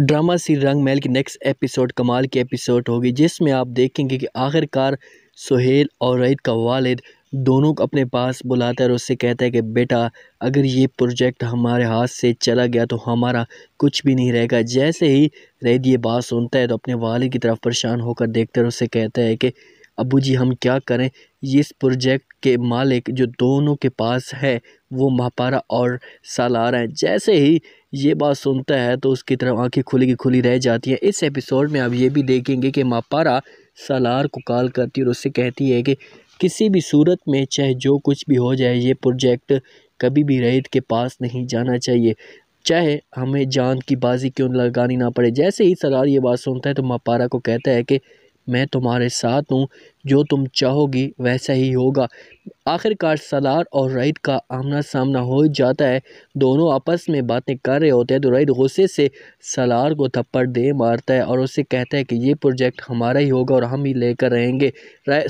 drama सी रंग महल की नेक्स्ट एपिसोड कमाल की एपिसोड होगी जिसमें आप देखेंगे कि आखिरकार सुहेल और रईद का वालिद दोनों को अपने पास बुलाता है और उससे कहता है कि बेटा अगर ये प्रोजेक्ट हमारे हाथ से चला गया तो हमारा कुछ भी नहीं रहेगा जैसे ही रईद ये बात सुनता है तो अपने वालिद की तरफ परेशान होकर देखते और उससे कहता है कि अबू जी हम क्या करें इस प्रोजेक्ट के मालिक जो दोनों के पास है वो महापारा और सालार हैं जैसे ही ये बात सुनता है तो उसकी तरफ आंखें खुली की खुली रह जाती हैं इस एपिसोड में आप ये भी देखेंगे कि मापारा सलार को कॉल करती है और उससे कहती है कि किसी भी सूरत में चाहे जो कुछ भी हो जाए ये प्रोजेक्ट कभी भी रेत के पास नहीं जाना चाहिए चाहे हमें जान की बाजी क्यों लगानी ना पड़े जैसे ही सलार ये बात सुनता है तो मापारा को कहता है कि मैं तुम्हारे साथ हूँ जो तुम चाहोगी वैसा ही होगा आखिरकार सलार और रईद का आमना सामना हो जाता है दोनों आपस में बातें कर रहे होते हैं तो रईद गुस्से से सलार को थप्पड़ दे मारता है और उसे कहता है कि ये प्रोजेक्ट हमारा ही होगा और हम ही लेकर रहेंगे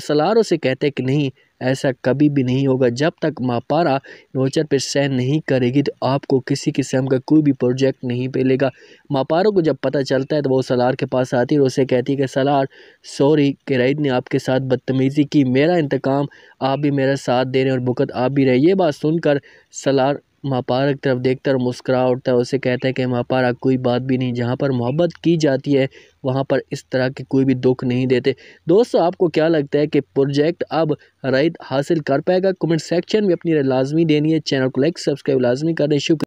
सलार उसे कहते हैं कि नहीं ऐसा कभी भी नहीं होगा जब तक मापारा नोचर पर सहन नहीं करेगी तो आपको किसी किस्म का कोई भी प्रोजेक्ट नहीं मिलेगा मापारों को जब पता चलता है तो वो सलार के पास आती है और उसे कहती है कि सलार सॉरी कि रईद ने आपके साथ बदतमीज़ी की मेरा इंतकाम आप भी मेरा साथ दे रहे हैं और बुकत आप भी रहे ये बात सुनकर सलार महापार की तरफ देखता है और मुस्कुरा उठता है उसे कहता है कि मापारा कोई बात भी नहीं जहाँ पर मोहब्बत की जाती है वहाँ पर इस तरह के कोई भी दुख नहीं देते दोस्तों आपको क्या लगता है कि प्रोजेक्ट अब राइट हासिल कर पाएगा कमेंट सेक्शन में अपनी राय लाजमी देनी है चैनल को लाइक सब्सक्राइब लाजमी करने शुक्रिया